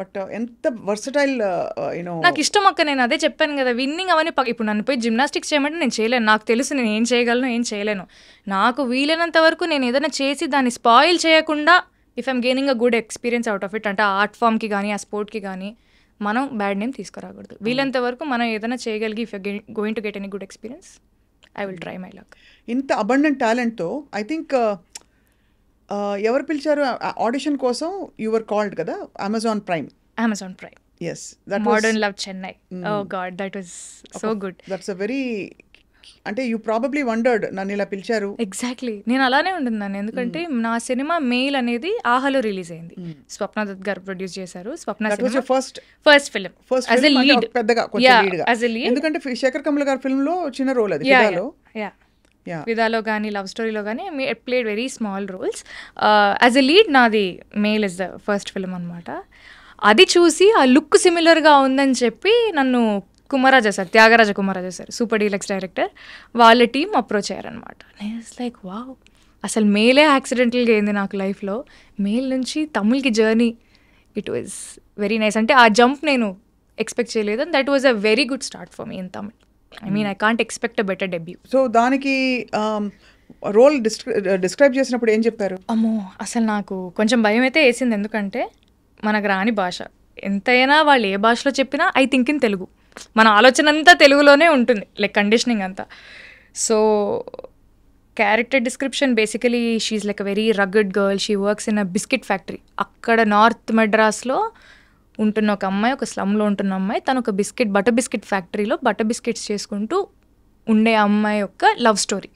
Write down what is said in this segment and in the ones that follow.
But uh, ఎంత versatile you know uh, uh, నాకు ఇష్టం అక్క నేను అదే చెప్పాను కదా విన్నింగ్ అవన్నీ ఇప్పుడు నన్ను పోయి జిమ్నాస్టిక్స్ చేయమంటే నేను చేయలేను నాకు తెలుసు నేను ఏం చేయగలను ఏం చేయలేను నాకు వీలైనంత వరకు నేను ఏదైనా చేసి దాన్ని స్పాయిల్ చేయకుండా if I'm gaining a good experience out of it అంటే ఆర్ట్ ఫామ్కి కానీ ఆ స్పోర్ట్కి కానీ మనం బ్యాడ్ నేమ్ తీసుకురాకూడదు hmm. వీలంత వరకు మనం ఏదైనా చేయగలిగి if going to get any good experience I will try my luck ఇంత అబండెంట్ టాలెంట్తో ఐ థింక్ ఎవరు పిలిచారు ఆడిషన్ కోసం యువర్ కాల్డ్ కదా Amazon Prime Amazon Prime yes that modern love Chennai oh god that was so good that's a very అంటే you probably wondered నన్ను ఇలా పిలిచారు ఎగ్జాక్ట్లీ నేను అలానే ఉంటున్నాను ఎందుకంటే hmm. నా సినిమా మెయిల్ అనేది ఆహాలో రిలీజ్ అయింది hmm. స్వప్న దత్ గారు ప్రొడ్యూస్ చేశారు Swapna first first film first పెద్దగా ఎందుకంటే శేఖర్ కమల్ గారి ఫిల్మ్ లో చిన్న రోల్ అది యా విధాలో కానీ లవ్ స్టోరీలో కానీ played very small roles as a lead నాది మేల్ ఇస్ ద ఫస్ట్ ఫిల్మ్ అనమాట అది చూసి ఆ లుక్ సిమిలర్గా ఉందని చెప్పి నన్ను Kumararaja sir Thiagaraja Kumararaja sir super deluxe director వాళ్ళ టీం అప్రోచ్ అయ్యారనమాట నేను లైక్ వావ్ అసలు మేలే యాక్సిడెంటల్గా అయింది నాకు లైఫ్లో మేల్ నుంచి తమిళ్కి journey it was very nice అంటే ఆ జంప్ నేను ఎక్స్పెక్ట్ చేయలేదు that was a very good start for me in Tamil I mean I can't expect better debut so దానికి రోల్ um, డిస్క్రైబ్ చేసినప్పుడు ఏం చెప్పారు అమ్మో అసలు నాకు కొంచెం భయం అయితే వేసింది ఎందుకంటే మనకు రాని భాష ఎంతైనా వాళ్ళు ఏ భాషలో చెప్పినా ఐ థింక్ ఇన్ తెలుగు మన ఆలోచన అంతా తెలుగులోనే ఉంటుంది లైక్ కండిషనింగ్ అంతా so character description basically she like very rugged girl she works in a biscuit factory అక్కడ నార్త్ మెడ్రాస్లో ఉంటున్న ఒక అమ్మాయి ఒక స్లమ్లో ఉంటున్న అమ్మాయి తను ఒక బిస్కెట్ బటర్ బిస్కెట్ ఫ్యాక్టరీలో బటర్ బిస్కెట్స్ చేసుకుంటూ ఉండే అమ్మాయి యొక్క లవ్ స్టోరీ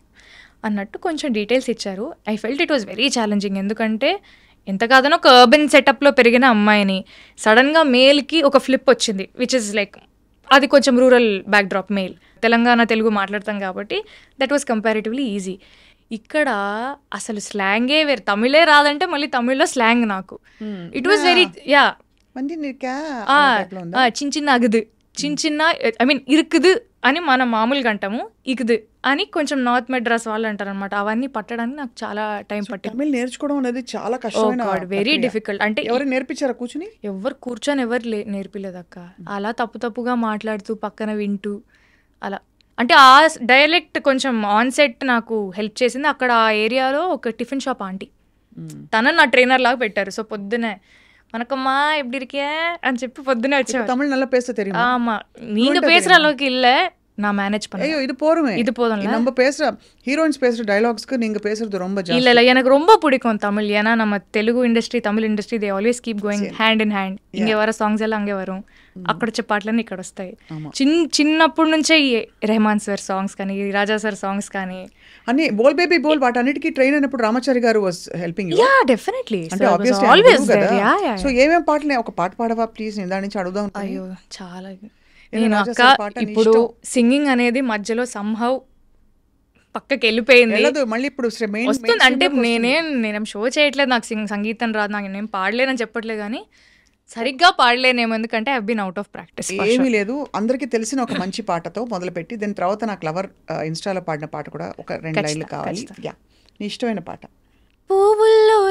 అన్నట్టు కొంచెం డీటెయిల్స్ ఇచ్చారు I felt it was very challenging ఎందుకంటే ఎంత కాదనో ఒక అర్బన్ సెటప్లో పెరిగిన అమ్మాయిని సడన్గా మేల్కి ఒక ఫ్లిప్ వచ్చింది విచ్ ఇస్ లైక్ అది కొంచెం రూరల్ బ్యాక్డ్రాప్ మెయిల్ తెలంగాణ తెలుగు మాట్లాడతాం కాబట్టి దట్ వాజ్ కంపారిటివ్లీ ఈజీ ఇక్కడ అసలు స్లాంగే వేరు తమిళే రాదంటే మళ్ళీ తమిళ్లో స్లాంగ్ నాకు ఇట్ వాజ్ వెరీ యా చిన్న చిన్న சின்ன చిన్న చిన్న ఐ మీన్ ఇరుకుదు అని మనం మామూలుగా అంటాము ఇకుదు అని కొంచెం నార్త్ మెడ్రాస్ వాళ్ళు అంటారు అనమాట అవన్నీ పట్టడానికి నాకు చాలా టైం పట్టింది నేర్చుకోవడం అనేది చాలా కష్టం వెరీ డిఫికల్ట్ అంటే ఎవరు నేర్పించారా కూర్చుని ఎవరు కూర్చొని ఎవరు నేర్పిలేదు అక్క అలా తప్పు తప్పుగా మాట్లాడుతూ పక్కన వింటూ అలా అంటే ఆ డైలెక్ట్ కొంచెం ఆన్సెట్ నాకు హెల్ప్ చేసింది అక్కడ ఆ ఏరియాలో ఒక టిఫిన్ షాప్ ఆంటీ తన నా ట్రైనర్ లాగా పెట్టారు సో పొద్దునే வணக்கம்மா எப்படி இருக்கேன் செப்பு பொద్దున தமிழ் நல்லா பேச தெரியும் ஆமா நீங்க பேசுற அளவுக்கு இல்ல நான் மேனேஜ் பண்ண ஐயோ இது போருமே இது போதும் நம்ம பேசுற ஹீரோயின்ஸ் பேசுற டைலாக்ஸ்க்கு நீங்க பேசுறது ரொம்ப இல்ல இல்ல எனக்கு ரொம்ப பிடிக்கும் தமிழ் நம்ம Telugu industry Tamil industry they always keep hand in hand ఇంకే సాంగ్స్ ఎలా అంగే వరం అక్కడ ఇక్కడ వస్తాయి చిన్ చిన్నప్పటి సార్ సాంగ్స్ కానీ రాజా సార్ సాంగ్స్ కానీ అన్ని బోల్ బేబీ బోల్ వాటన్నిటికి ట్రైన్ అయినప్పుడు రామచారి గారు వాస్ హెల్పింగ్ యా డెఫినెట్లీ అంటే ఆబ్వియస్లీ ఆల్వేస్ సో ఏమేం పాటలు ఒక పాట పాడవా ప్లీజ్ అడుగుదాం అయ్యో చాలా నేను అక్క ఇప్పుడు సింగింగ్ అనేది మధ్యలో సంహవ్ పక్కకి వెళ్ళిపోయింది మళ్ళీ ఇప్పుడు వస్తుంది అంటే నేనేం నేనేం షో చేయట్లేదు నాకు సింగ్ సంగీతం రాదు నాకు నేను పాడలేనని చెప్పట్లేదు కానీ సరిగ్గా పాడలేనేమో ఎందుకంటే I been out of practice ఏమీ లేదు అందరికీ తెలిసిన ఒక మంచి పాటతో మొదలుపెట్టి దాని తర్వాత నాకు లవర్ ఇన్స్టాలో పాడిన పాట కూడా ఒక రెండు లైన్లు కావాలి యా నీ ఇష్టమైన పాట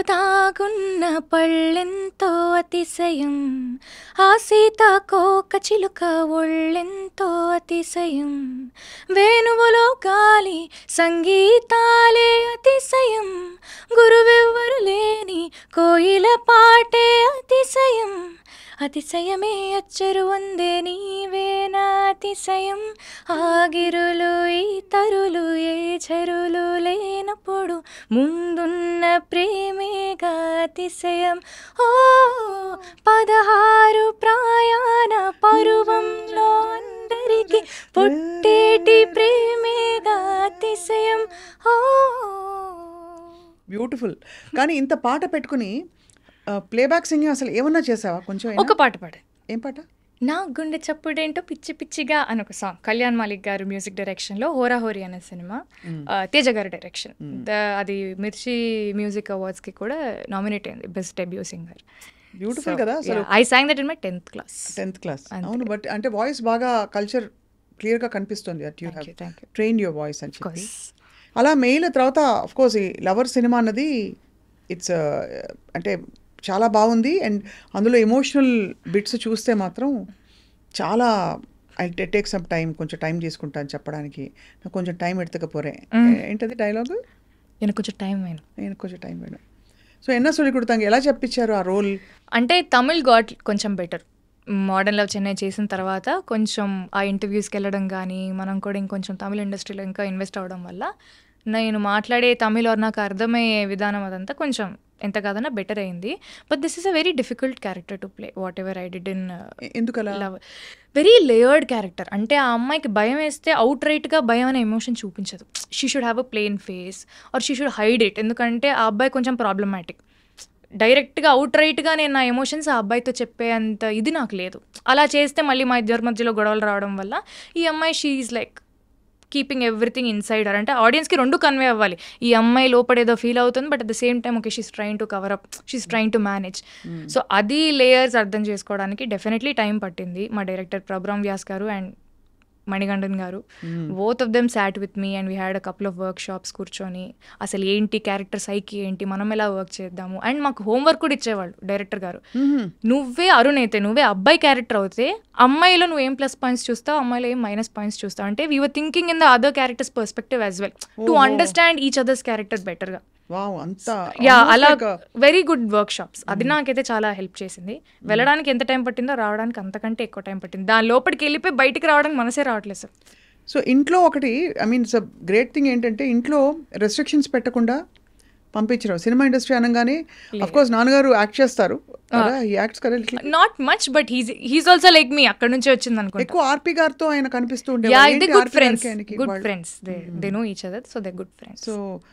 తాగున్న పళ్ళెంతో అతిశయం ఆ సీతాకోక చిలుక ఒళ్ళెంతో అతిశయం వేణువులో గాలి సంగీతాలే అతిశయం గురువెవ్వరు లేని కోయిల పాటే అతిశయం అతిశయమే అచ్చరు వందే నీవేనా అతిశయం ఆగిరులు ఈ తరులు ఏ చెరులు ఉన్నప్పుడు ముందున్న ప్రేమే గతిశయం ఓ పదహారు ప్రయాణ పరువంలో అందరికి పుట్టేటి ప్రేమే గాతిశయం ఓ బ్యూటిఫుల్ కానీ ఇంత పాట పెట్టుకుని ప్లేబ్యాక్ సింగింగ్ అసలు ఏమన్నా చేసావా కొంచెం ఒక పాట పాడే ఏం పాట నా గుండె చప్పుడేంటో పిచ్చి పిచ్చిగా అని ఒక సాంగ్ కళ్యాణ్ మాలిక్ గారు మ్యూజిక్ డైరెక్షన్ లో హోరాహోరి అనే సినిమా తేజ గారు డైరెక్షన్ అది మిర్చి మ్యూజిక్ అవార్డ్స్ కి కూడా నామినేట్ అయింది బెస్ట్ డెబ్యూ సింగర్ బ్యూటిఫుల్ కదా I song that in my tenth class tenth class అవును బట్ అంటే వాయిస్ బాగా కల్చర్ క్లియర్ గా కనిపిస్తుంది at you have train your voice అని చెప్పి అలా మెయిల్ తర్వాత కోర్స్ ఈ లవర్ సినిమా అన్నది ఇట్స్ అంటే చాలా బాగుంది అండ్ అందులో ఎమోషనల్ బిట్స్ చూస్తే మాత్రం చాలా ఐ టేక్ సమ్ టైం కొంచెం టైం తీసుకుంటాను చెప్పడానికి నాకు కొంచెం టైం ఎడతకపోరే ఏంటది డైలాగు నేను కొంచెం టైం వేணும் నేను కొంచెం టైం వేணும் సో ఎన్న సొల్లి కొడతాంగ ఎలా చెప్పించారు ఆ రోల్ అంటే తమిళ్ గాడ్ కొంచెం బెటర్ మోడర్న్ లవ్ చెన్నై చేసిన తర్వాత కొంచెం ఆ ఇంటర్వ్యూస్కి వెళ్ళడం కానీ మనం కూడా ఇంకొంచెం తమిళ ఇండస్ట్రీలో ఇంకా ఇన్వెస్ట్ అవ్వడం వల్ల నేను మాట్లాడే తమిళ్ ఆర్ నాకు అర్థమయ్యే విధానం అదంతా కొంచెం ఎంత కాదన్నా బెటర్ అయింది but this is a very difficult character to play whatever I did in ఎందుకలా లవ్ వెరీ లేయర్డ్ క్యారెక్టర్ అంటే ఆ అమ్మాయికి భయం వేస్తే అవుట్ రైట్గా భయం అనే ఎమోషన్ చూపించదు she should have a plain face or she should hide it ఎందుకంటే ఆ అబ్బాయి కొంచెం ప్రాబ్లమాటిక్ డైరెక్ట్గా అవుట్ రైట్గా నేను నా ఎమోషన్స్ ఆ అబ్బాయితో చెప్పేంత ఇది నాకు లేదు అలా చేస్తే మళ్ళీ మా ఇద్దరి మధ్యలో గొడవలు రావడం వల్ల ఈ అమ్మాయి she is like keeping everything inside uh అంటే ఆడియన్స్కి రెండు కన్వే అవ్వాలి ఈ అమ్మాయి లోపడేదో ఫీల్ అవుతుంది but at the same time okay she's trying to cover up she's trying to manage so అది లేయర్స్ అర్థం చేసుకోవడానికి డెఫినెట్లీ టైం పట్టింది మా డైరెక్టర్ ప్రభురామ్ వ్యాస్ గారు అండ్ మణిగండన్ గారు both of them sat with me and we had a couple of workshops కూర్చొని అసలు ఏంటి క్యారెక్టర్ సైకి ఏంటి మనం ఎలా వర్క్ చేద్దాము అండ్ మాకు హోంవర్క్ కూడా ఇచ్చేవాళ్ళు డైరెక్టర్ గారు hmm. నువ్వే అరుణ్ అయితే నువ్వే అబ్బాయి క్యారెక్టర్ అవుతే అమ్మాయిలో నువ్వు ఏం ప్లస్ పాయింట్స్ చూస్తావు అమ్మాయిలో ఏం మైనస్ పాయింట్స్ చూస్తావు అంటే we were thinking in the other characters perspective as well to understand each others character బెటర్గా వావ్ అంతా యా అలా వెరీ గుడ్ వర్క్ షాప్స్ అది hmm. నాకైతే చాలా హెల్ప్ చేసింది వెళ్ళడానికి ఎంత టైం పట్టిందో రావడానికి అంతకంటే ఎక్కువ టైం పట్టింది దాని లోపలికి వెళ్ళిపోయి బయటికి రావడానికి మనసే రావట్లేదు సార్ సో ఇంట్లో ఒకటి I mean it's great thing ఏంటంటే ఇంట్లో రెస్ట్రిక్షన్స్ పెట్టకుండా పంపించారు సినిమా ఇండస్ట్రీ అనగానే అఫ్ కోర్స్ నాన్నగారు యాక్ట్ చేస్తారు not much but he's also like me అక్కడ నుంచి వచ్చింది అనుకో ఎక్కువ ఆర్పి గారితో ఆయన కనిపిస్తూ ఉండే good friends good friends they they know each other so they good friends so